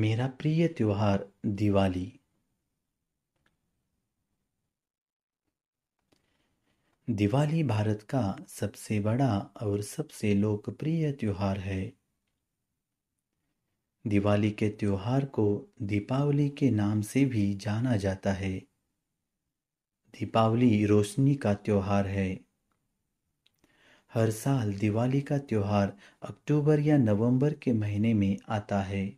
मेरा प्रिय त्यौहार दिवाली दिवाली भारत का सबसे बड़ा और सबसे लोकप्रिय त्यौहार है दिवाली के त्योहार को दीपावली के नाम से भी जाना जाता है दीपावली रोशनी का त्यौहार है हर साल दिवाली का त्यौहार अक्टूबर या नवंबर के महीने में आता है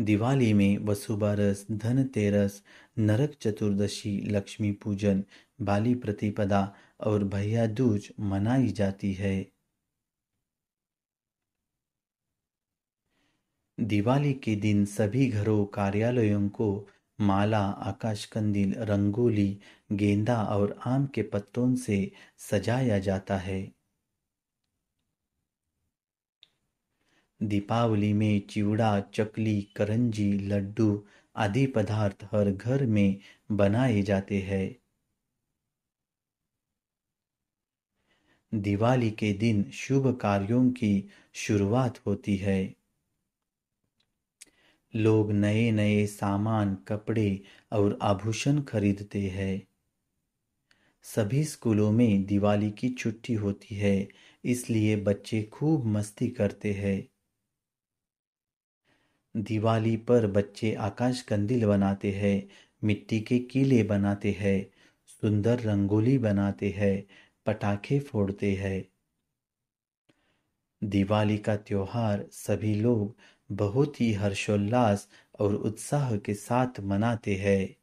दिवाली में वसुबारस धनतेरस नरक चतुर्दशी लक्ष्मी पूजन बाली प्रतिपदा और भैया दूज मनाई जाती है दिवाली के दिन सभी घरों कार्यालयों को माला आकाशकंदील रंगोली गेंदा और आम के पत्तों से सजाया जाता है दीपावली में चिवड़ा चकली करंजी लड्डू आदि पदार्थ हर घर में बनाए जाते हैं दिवाली के दिन शुभ कार्यों की शुरुआत होती है लोग नए नए सामान कपड़े और आभूषण खरीदते हैं सभी स्कूलों में दिवाली की छुट्टी होती है इसलिए बच्चे खूब मस्ती करते हैं दिवाली पर बच्चे आकाश कंदिल बनाते हैं मिट्टी के कीले बनाते हैं सुंदर रंगोली बनाते हैं पटाखे फोड़ते हैं दिवाली का त्योहार सभी लोग बहुत ही हर्षोल्लास और उत्साह के साथ मनाते हैं